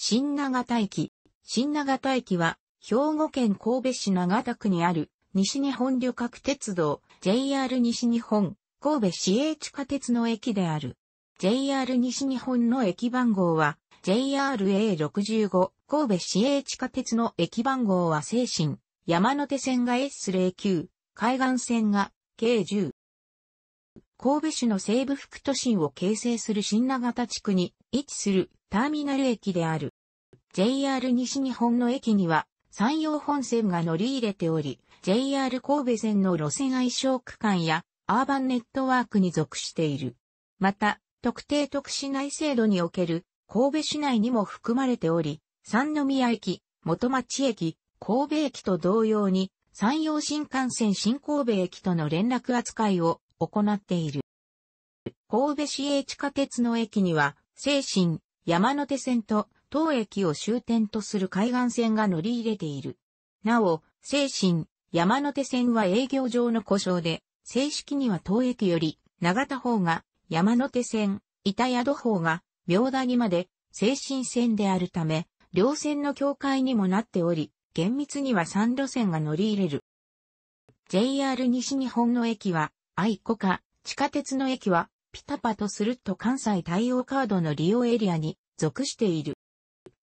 新長田駅。新長田駅は、兵庫県神戸市長田区にある、西日本旅客鉄道、JR 西日本、神戸市営地下鉄の駅である。JR 西日本の駅番号は、JRA65、神戸市営地下鉄の駅番号は精神、山手線が S09、海岸線が K10、神戸市の西部副都心を形成する新長田地区に位置するターミナル駅である。JR 西日本の駅には山陽本線が乗り入れており、JR 神戸線の路線愛称区間やアーバンネットワークに属している。また、特定特市内制度における神戸市内にも含まれており、三宮駅、元町駅、神戸駅と同様に、山陽新幹線新神戸駅との連絡扱いを行っている。神戸市営地下鉄の駅には、静神、山手線と、当駅を終点とする海岸線が乗り入れている。なお、静神、山手線は営業上の故障で、正式には当駅より、長田方が、山手線、板宿方が、明谷まで、静神線であるため、両線の境界にもなっており、厳密には3路線が乗り入れる。JR 西日本の駅は、愛子か、地下鉄の駅は、ピタパとすると関西対応カードの利用エリアに属している。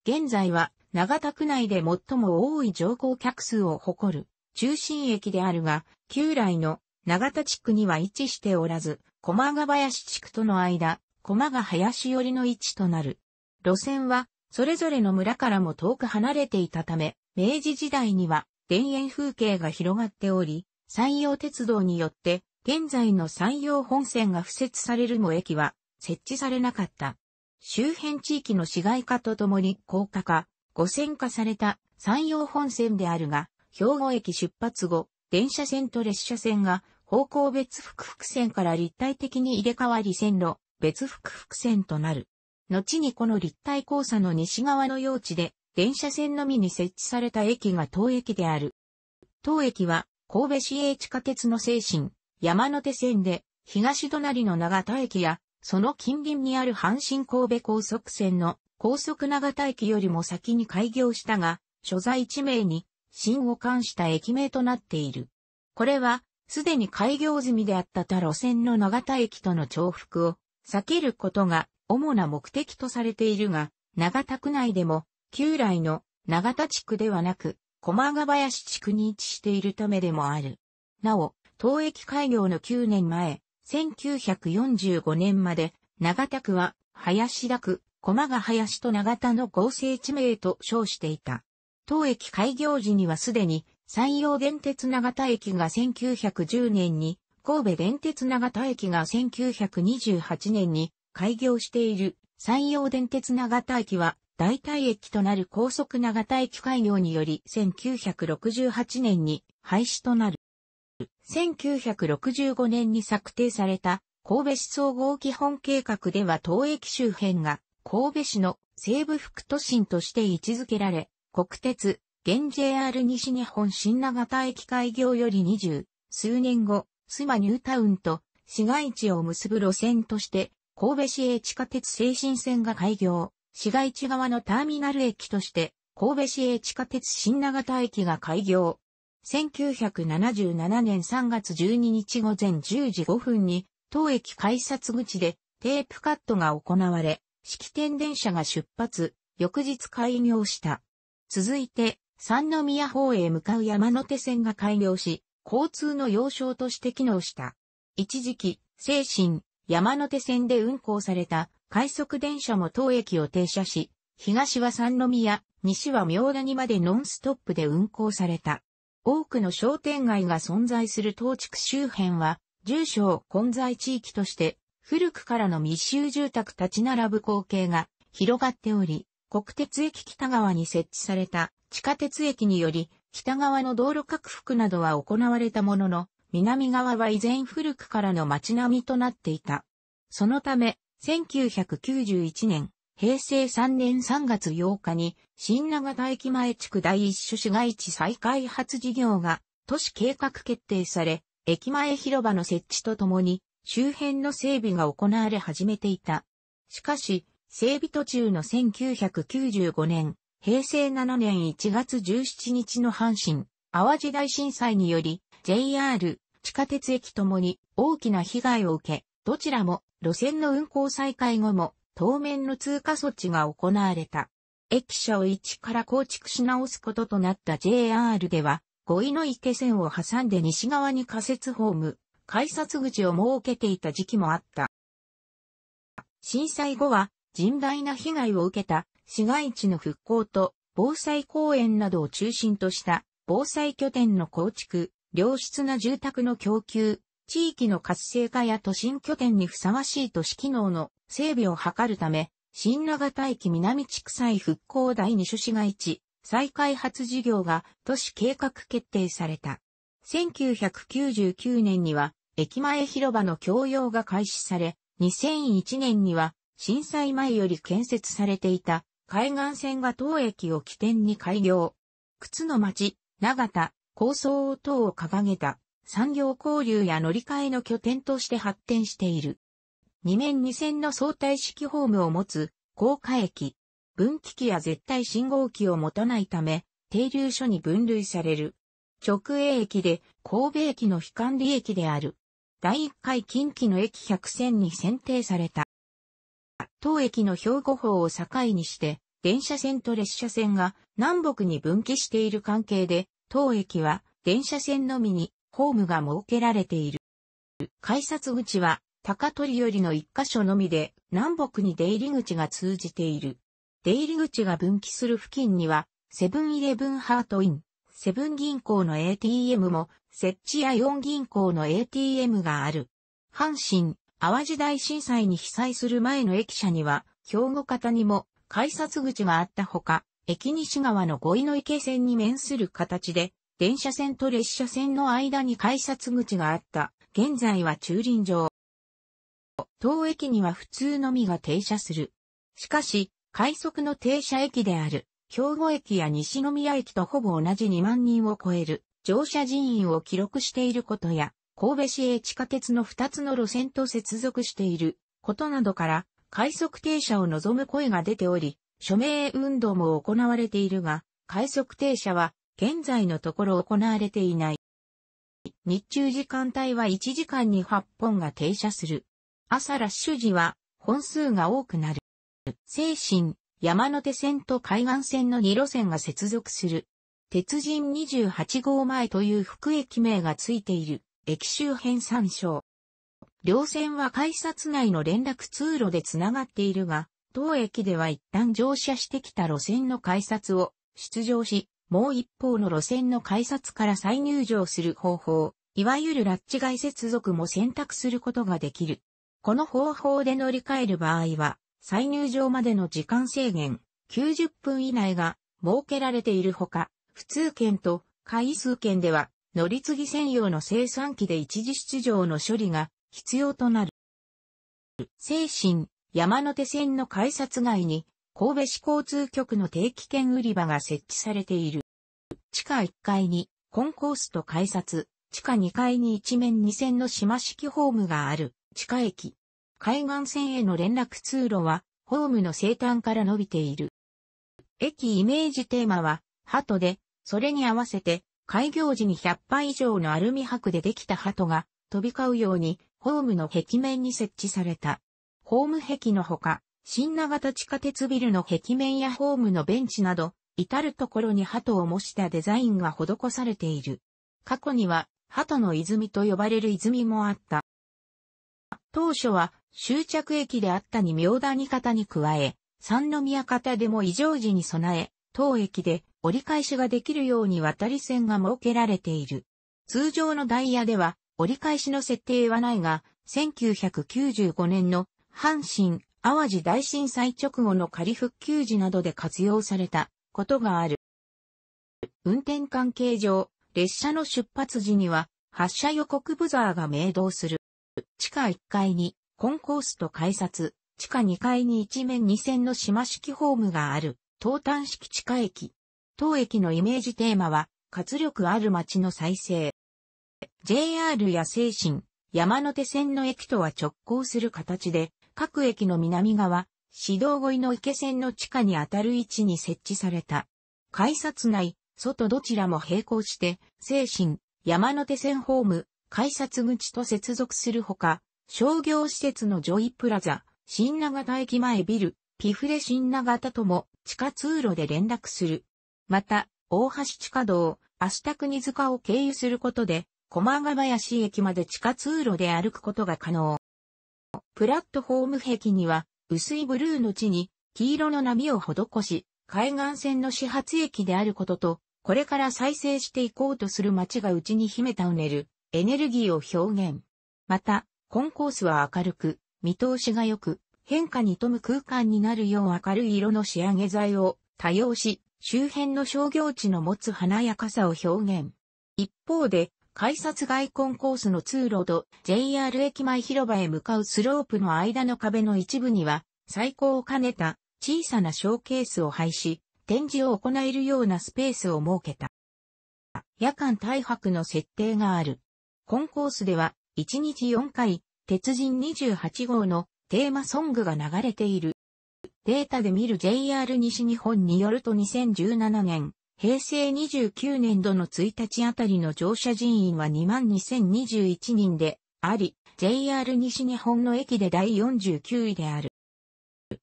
現在は、長田区内で最も多い乗降客数を誇る中心駅であるが、旧来の長田地区には位置しておらず、駒ヶ林地区との間、駒ヶ林寄りの位置となる。路線は、それぞれの村からも遠く離れていたため、明治時代には田園風景が広がっており、山陽鉄道によって現在の山陽本線が付設されるも駅は設置されなかった。周辺地域の市街化とともに高架化、五線化された山陽本線であるが、兵庫駅出発後、電車線と列車線が方向別複々線から立体的に入れ替わり線路、別複々線となる。後にこの立体交差の西側の用地で、電車線のみに設置された駅が当駅である。当駅は、神戸市営地下鉄の精神、山手線で東隣の長田駅やその近隣にある阪神神戸高速線の高速長田駅よりも先に開業したが、所在地名に新を冠した駅名となっている。これは、すでに開業済みであった他路線の長田駅との重複を避けることが主な目的とされているが、長田区内でも旧来の長田地区ではなく、駒ヶ林地区に位置しているためでもある。なお、東駅開業の9年前、1945年まで、長田区は、林田区、駒ヶ林と長田の合成地名と称していた。当駅開業時にはすでに、山陽電鉄長田駅が1910年に、神戸電鉄長田駅が1928年に開業している山陽電鉄長田駅は代替駅となる高速長田駅開業により1968年に廃止となる。1965年に策定された神戸市総合基本計画では東駅周辺が神戸市の西部副都心として位置づけられ、国鉄、現 JR 西日本新長田駅開業より20数年後、スマニュータウンと市街地を結ぶ路線として神戸市営地下鉄精神線が開業、市街地側のターミナル駅として神戸市営地下鉄新長田駅が開業、1977年3月12日午前10時5分に、当駅改札口でテープカットが行われ、式典電車が出発、翌日開業した。続いて、三宮方へ向かう山手線が開業し、交通の要衝として機能した。一時期、精神、山手線で運行された快速電車も当駅を停車し、東は三宮、西は明谷までノンストップで運行された。多くの商店街が存在する東地区周辺は、住所を混在地域として、古くからの密集住宅立ち並ぶ光景が広がっており、国鉄駅北側に設置された地下鉄駅により、北側の道路拡幅などは行われたものの、南側は依然古くからの街並みとなっていた。そのため、1991年、平成3年3月8日に、新長田駅前地区第一種市街地再開発事業が、都市計画決定され、駅前広場の設置とともに、周辺の整備が行われ始めていた。しかし、整備途中の1995年、平成7年1月17日の阪神、淡路大震災により、JR、地下鉄駅ともに大きな被害を受け、どちらも路線の運行再開後も当面の通過措置が行われた。駅舎を一から構築し直すこととなった JR では、五井の池線を挟んで西側に仮設ホーム、改札口を設けていた時期もあった。震災後は甚大な被害を受けた市街地の復興と防災公園などを中心とした防災拠点の構築、良質な住宅の供給、地域の活性化や都心拠点にふさわしい都市機能の整備を図るため、新長田駅南地区再復興第二所市街地再開発事業が都市計画決定された。1999年には駅前広場の共用が開始され、2001年には震災前より建設されていた海岸線が当駅を起点に開業。靴の町、長田、構想等を掲げた。産業交流や乗り換えの拠点として発展している。2面2線の相対式ホームを持つ、高架駅。分岐器や絶対信号機を持たないため、停留所に分類される。直営駅で、神戸駅の非管理駅である。第1回近畿の駅100線に選定された。当駅の兵庫法を境にして、電車線と列車線が南北に分岐している関係で、当駅は電車線のみにホームが設けられている。改札口は高取よりの一箇所のみで南北に出入り口が通じている。出入り口が分岐する付近にはセブンイレブンハートイン、セブン銀行の ATM も、設置や4銀行の ATM がある。阪神、淡路大震災に被災する前の駅舎には、兵庫方にも改札口があったほか、駅西側の五井の池線に面する形で、電車線と列車線の間に改札口があった。現在は駐輪場。当駅には普通のみが停車する。しかし、快速の停車駅である、兵庫駅や西宮駅とほぼ同じ2万人を超える乗車人員を記録していることや、神戸市営地下鉄の2つの路線と接続していることなどから、快速停車を望む声が出ており、署名運動も行われているが、快速停車は現在のところ行われていない。日中時間帯は1時間に8本が停車する。朝ラッシュ時は本数が多くなる。精神、山手線と海岸線の2路線が接続する。鉄人28号前という副駅名がついている駅周辺参照。両線は改札内の連絡通路でつながっているが、当駅では一旦乗車してきた路線の改札を出場し、もう一方の路線の改札から再入場する方法、いわゆるラッチ外接続も選択することができる。この方法で乗り換える場合は、再入場までの時間制限、90分以内が設けられているほか、普通券と回数券では、乗り継ぎ専用の生産機で一時出場の処理が必要となる。精神、山手線の改札外に、神戸市交通局の定期券売り場が設置されている。地下1階にコンコースと改札、地下2階に一面2線の島式ホームがある地下駅。海岸線への連絡通路はホームの西端から伸びている。駅イメージテーマは鳩で、それに合わせて開業時に100杯以上のアルミ箔でできた鳩が飛び交うようにホームの壁面に設置された。ホーム壁のほか、新長田地下鉄ビルの壁面やホームのベンチなど、至るところに鳩を模したデザインが施されている。過去には、鳩の泉と呼ばれる泉もあった。当初は、終着駅であったに妙谷方に加え、三宮方でも異常時に備え、当駅で折り返しができるように渡り線が設けられている。通常のダイヤでは折り返しの設定はないが、1995年の阪神・淡路大震災直後の仮復旧時などで活用されたことがある。運転関係上、列車の出発時には発車予告ブザーが鳴動する。地下1階にコンコースと改札、地下2階に一面2線の島式ホームがある、東端式地下駅。当駅のイメージテーマは、活力ある街の再生。JR や精神、山手線の駅とは直行する形で、各駅の南側、指導鯉の池線の地下にあたる位置に設置された。改札内、外どちらも並行して、精神、山手線ホーム、改札口と接続するほか、商業施設のジョイプラザ、新長田駅前ビル、ピフレ新長田とも地下通路で連絡する。また、大橋地下道、足日、国塚を経由することで、駒ヶ林駅まで地下通路で歩くことが可能。プラットホーム壁には、薄いブルーの地に黄色の波を施し、海岸線の始発駅であることと、これから再生していこうとする街が内に秘めたうねるエネルギーを表現。また、コンコースは明るく、見通しが良く、変化に富む空間になるよう明るい色の仕上げ剤を多用し、周辺の商業地の持つ華やかさを表現。一方で、改札外コンコースの通路と JR 駅前広場へ向かうスロープの間の壁の一部には、最高を兼ねた小さなショーケースを配し、展示を行えるようなスペースを設けた。夜間大白の設定がある。コンコースでは、1日4回、鉄人28号のテーマソングが流れている。データで見る JR 西日本によると2017年、平成29年度の1日あたりの乗車人員は22,021人であり、JR 西日本の駅で第49位である。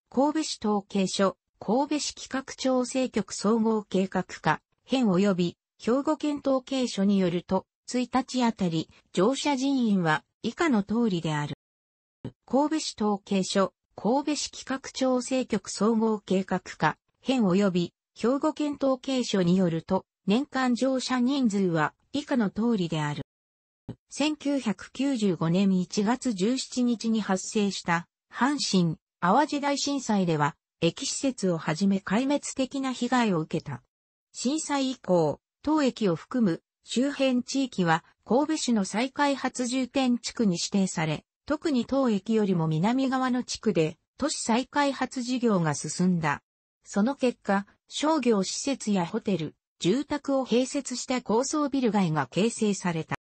神戸市統計所、神戸市企画調整局総合計画課、編及び兵庫県統計所によると、1日あたり乗車人員は以下の通りである。神戸市統計所、神戸市企画調整局総合計画課、編及び兵庫県統計所によると、年間乗車人数は以下の通りである。1995年1月17日に発生した阪神・淡路大震災では、駅施設をはじめ壊滅的な被害を受けた。震災以降、当駅を含む周辺地域は神戸市の再開発重点地区に指定され、特に当駅よりも南側の地区で都市再開発事業が進んだ。その結果、商業施設やホテル、住宅を併設した高層ビル街が形成された。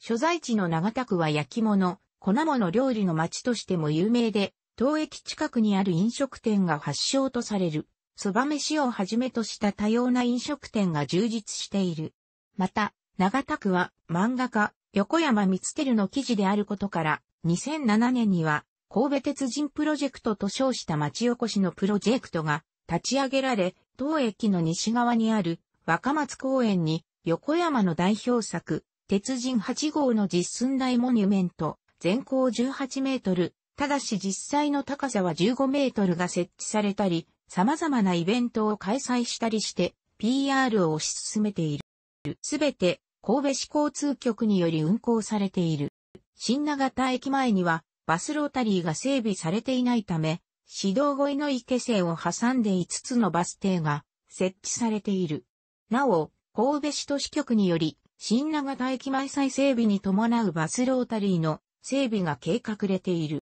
所在地の長田区は焼き物、粉物料理の町としても有名で、当駅近くにある飲食店が発祥とされる、そば飯をはじめとした多様な飲食店が充実している。また、長田区は漫画家、横山光輝の記事であることから、2007年には神戸鉄人プロジェクトと称した町おこしのプロジェクトが立ち上げられ、当駅の西側にある若松公園に横山の代表作、鉄人8号の実寸大モニュメント、全高18メートル、ただし実際の高さは15メートルが設置されたり、様々なイベントを開催したりして、PR を推し進めている。すべて、神戸市交通局により運行されている。新長田駅前には、バスロータリーが整備されていないため、指導越えの池線を挟んで5つのバス停が設置されている。なお、神戸市都市局により、新長田駅前再整備に伴うバスロータリーの整備が計画れている。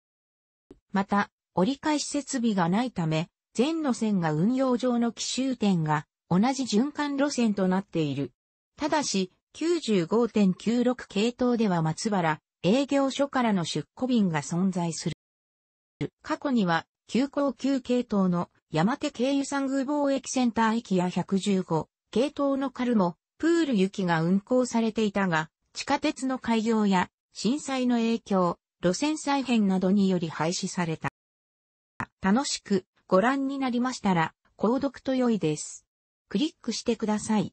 また、折り返し設備がないため、全路線が運用上の奇襲点が同じ循環路線となっている。ただし、95.96系統では松原、営業所からの出庫便が存在する。過去には、急行急系統の山手経由産宮貿易センター駅や115系統のカルモ、プール行きが運行されていたが、地下鉄の開業や震災の影響、路線再編などにより廃止された。楽しくご覧になりましたら、購読と良いです。クリックしてください。